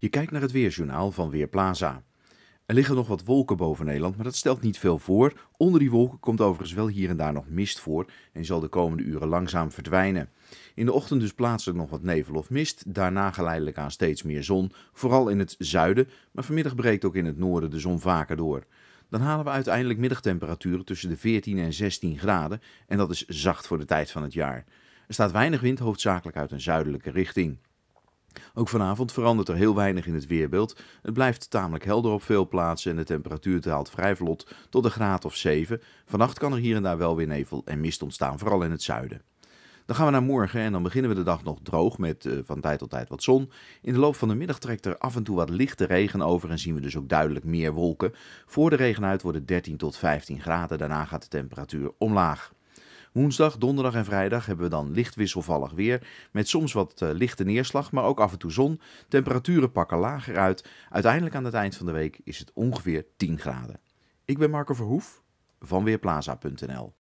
Je kijkt naar het weerjournaal van Weerplaza. Er liggen nog wat wolken boven Nederland, maar dat stelt niet veel voor. Onder die wolken komt overigens wel hier en daar nog mist voor en zal de komende uren langzaam verdwijnen. In de ochtend dus plaatselijk nog wat nevel of mist, daarna geleidelijk aan steeds meer zon, vooral in het zuiden, maar vanmiddag breekt ook in het noorden de zon vaker door. Dan halen we uiteindelijk middagtemperaturen tussen de 14 en 16 graden en dat is zacht voor de tijd van het jaar. Er staat weinig wind, hoofdzakelijk uit een zuidelijke richting. Ook vanavond verandert er heel weinig in het weerbeeld. Het blijft tamelijk helder op veel plaatsen en de temperatuur daalt vrij vlot tot een graad of 7. Vannacht kan er hier en daar wel weer nevel en mist ontstaan, vooral in het zuiden. Dan gaan we naar morgen en dan beginnen we de dag nog droog met eh, van tijd tot tijd wat zon. In de loop van de middag trekt er af en toe wat lichte regen over en zien we dus ook duidelijk meer wolken. Voor de regen uit worden 13 tot 15 graden, daarna gaat de temperatuur omlaag. Woensdag, donderdag en vrijdag hebben we dan licht wisselvallig weer. Met soms wat eh, lichte neerslag, maar ook af en toe zon. Temperaturen pakken lager uit. Uiteindelijk aan het eind van de week is het ongeveer 10 graden. Ik ben Marco Verhoef van Weerplaza.nl.